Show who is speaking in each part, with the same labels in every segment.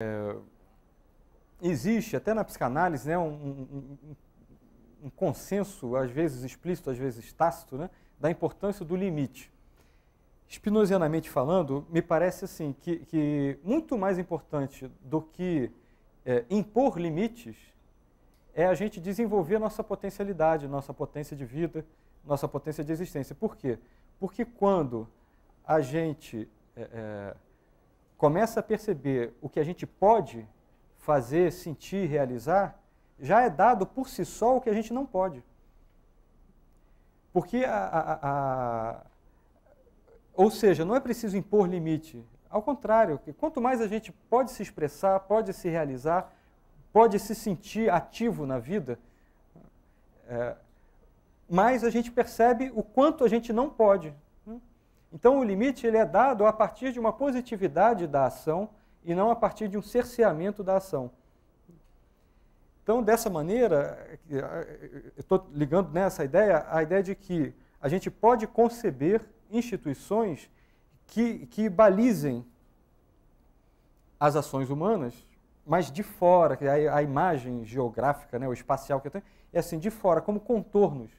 Speaker 1: É, existe, até na psicanálise, né, um, um, um, consenso, às vezes explícito, às vezes tácito, né, da importância do limite. Spinozianamente falando, me parece assim que, que muito mais importante do que é, impor limites é a gente desenvolver a nossa potencialidade, nossa potência de vida, nossa potência de existência. Por quê? Porque quando a gente é, é começa a perceber o que a gente pode fazer, sentir, realizar, já é dado por si só o que a gente não pode. Porque a, a, a ou seja, não é preciso impor limite. Ao contrário, quanto mais a gente pode se expressar, pode se realizar, pode se sentir ativo na vida, é, mais a gente percebe o quanto a gente não pode. Então, o limite ele é dado a partir de uma positividade da ação e não a partir de um cerceamento da ação. Então, dessa maneira, estou ligando nessa né, ideia, a ideia de que a gente pode conceber instituições que, que balizem as ações humanas, mas de fora, que a, imagem geográfica, né, o espacial que eu tenho, é assim, de fora, como contornos,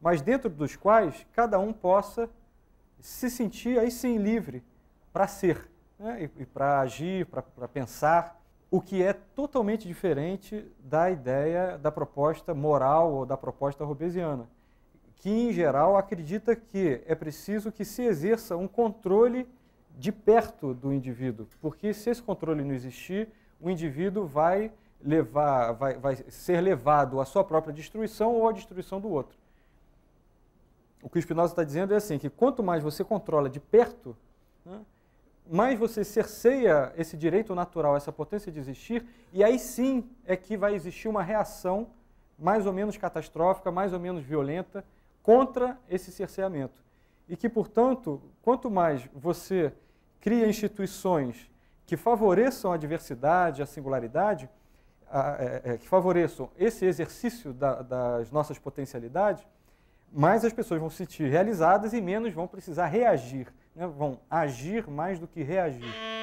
Speaker 1: mas dentro dos quais cada um possa se sentir aí sim livre para ser né? e, e para agir, para pensar, o que é totalmente diferente da ideia da proposta moral ou da proposta robesiana, que em geral acredita que é preciso que se exerça um controle de perto do indivíduo, porque se esse controle não existir, o indivíduo vai levar, vai, vai ser levado à sua própria destruição ou à destruição do outro o que o Spinoza está dizendo é assim, que quanto mais você controla de perto, né, mais você cerceia esse direito natural, essa potência de existir, e aí sim é que vai existir uma reação mais ou menos catastrófica, mais ou menos violenta, contra esse cerceamento. E que, portanto, quanto mais você cria instituições que favoreçam a diversidade, a singularidade, a, é, é, que favoreçam esse exercício da, das nossas potencialidades, mais as pessoas vão se sentir realizadas e menos vão precisar reagir, né? vão agir mais do que reagir.